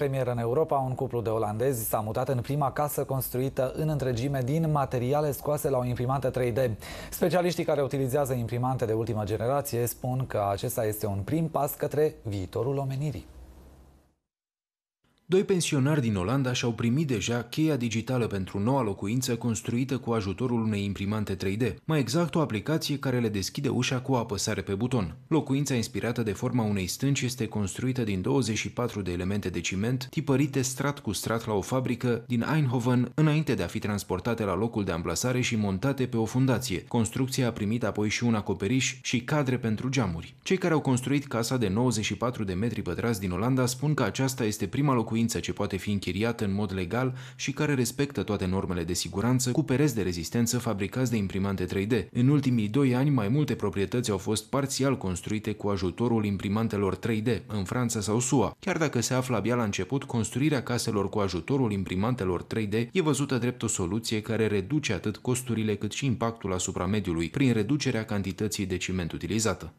Premieră în Europa, un cuplu de olandezi s-a mutat în prima casă construită în întregime din materiale scoase la o imprimantă 3D. Specialiștii care utilizează imprimante de ultimă generație spun că acesta este un prim pas către viitorul omenirii. Doi pensionari din Olanda și-au primit deja cheia digitală pentru noua locuință construită cu ajutorul unei imprimante 3D, mai exact o aplicație care le deschide ușa cu o apăsare pe buton. Locuința inspirată de forma unei stânci este construită din 24 de elemente de ciment, tipărite strat cu strat la o fabrică din Eindhoven, înainte de a fi transportate la locul de amplasare și montate pe o fundație. Construcția a primit apoi și un acoperiș și cadre pentru geamuri. Cei care au construit casa de 94 de metri pătrați din Olanda spun că aceasta este prima locuință locuință ce poate fi închiriată în mod legal și care respectă toate normele de siguranță cu pereți de rezistență fabricați de imprimante 3D. În ultimii doi ani, mai multe proprietăți au fost parțial construite cu ajutorul imprimantelor 3D în Franța sau SUA. Chiar dacă se află abia la început, construirea caselor cu ajutorul imprimantelor 3D e văzută drept o soluție care reduce atât costurile cât și impactul asupra mediului prin reducerea cantității de ciment utilizată.